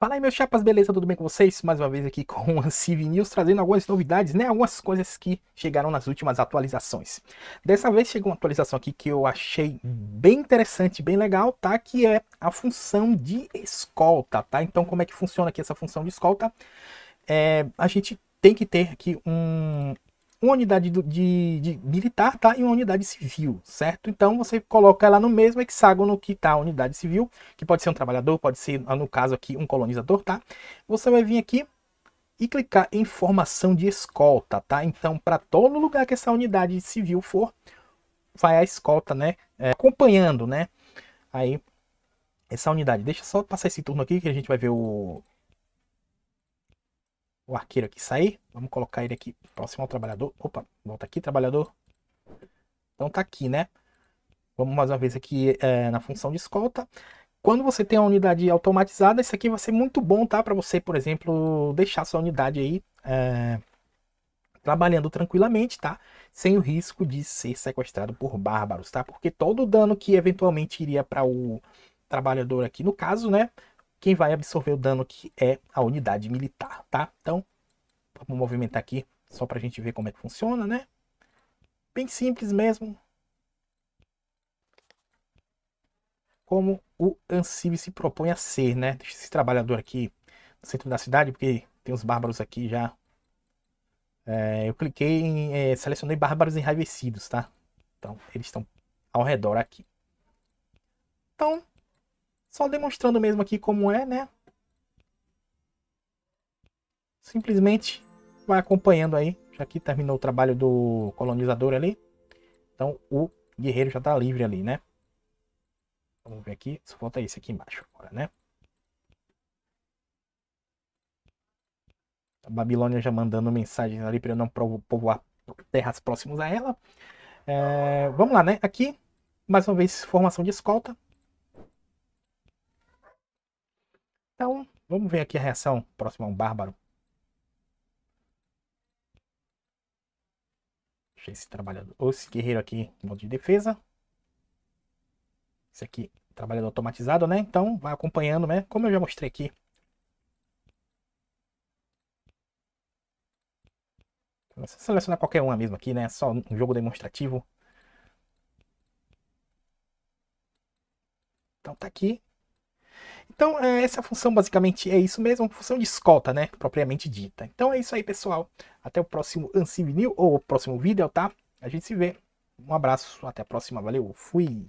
Fala aí meus chapas, beleza? Tudo bem com vocês? Mais uma vez aqui com a Civ News, trazendo algumas novidades, né? Algumas coisas que chegaram nas últimas atualizações. Dessa vez chegou uma atualização aqui que eu achei bem interessante, bem legal, tá? Que é a função de escolta, tá? Então como é que funciona aqui essa função de escolta? É, a gente tem que ter aqui um, uma unidade de, de, de, militar tá? e uma unidade civil, certo? Então você coloca ela no mesmo hexágono que está a unidade civil, que pode ser um trabalhador, pode ser, no caso aqui, um colonizador, tá? Você vai vir aqui e clicar em formação de escolta, tá? Então, para todo lugar que essa unidade civil for, vai a escolta, né? É, acompanhando, né? Aí, essa unidade. Deixa só passar esse turno aqui que a gente vai ver o, o arqueiro aqui sair. Vamos colocar ele aqui próximo ao trabalhador. Opa, volta aqui, trabalhador. Então tá aqui, né? Vamos mais uma vez aqui é, na função de escolta. Quando você tem uma unidade automatizada, isso aqui vai ser muito bom, tá? Para você, por exemplo, deixar sua unidade aí é, trabalhando tranquilamente, tá? Sem o risco de ser sequestrado por bárbaros, tá? Porque todo o dano que eventualmente iria para o trabalhador aqui, no caso, né? quem vai absorver o dano que é a unidade militar, tá? Então, vamos movimentar aqui só para a gente ver como é que funciona, né? Bem simples mesmo. Como o Ancib se propõe a ser, né? Deixa esse trabalhador aqui no centro da cidade, porque tem uns bárbaros aqui já. É, eu cliquei em... É, selecionei bárbaros enraivecidos, tá? Então, eles estão ao redor aqui. Então, só demonstrando mesmo aqui como é, né? Simplesmente vai acompanhando aí. Já que terminou o trabalho do colonizador ali. Então o guerreiro já está livre ali, né? Vamos ver aqui. Só falta esse aqui embaixo agora, né? A Babilônia já mandando mensagens ali para eu não povoar terras próximas a ela. É, vamos lá, né? Aqui, mais uma vez, formação de escolta. Então, vamos ver aqui a reação próxima a um bárbaro. Deixa esse trabalhador, ou esse guerreiro aqui em modo de defesa. Esse aqui, trabalhador automatizado, né? Então, vai acompanhando, né? Como eu já mostrei aqui. Você então, é seleciona qualquer uma mesmo aqui, né? Só um jogo demonstrativo. Então tá aqui. Então, é, essa função basicamente é isso mesmo, função de escolta, né? Propriamente dita. Então é isso aí, pessoal. Até o próximo ANSI ou o próximo vídeo, tá? A gente se vê. Um abraço, até a próxima. Valeu, fui!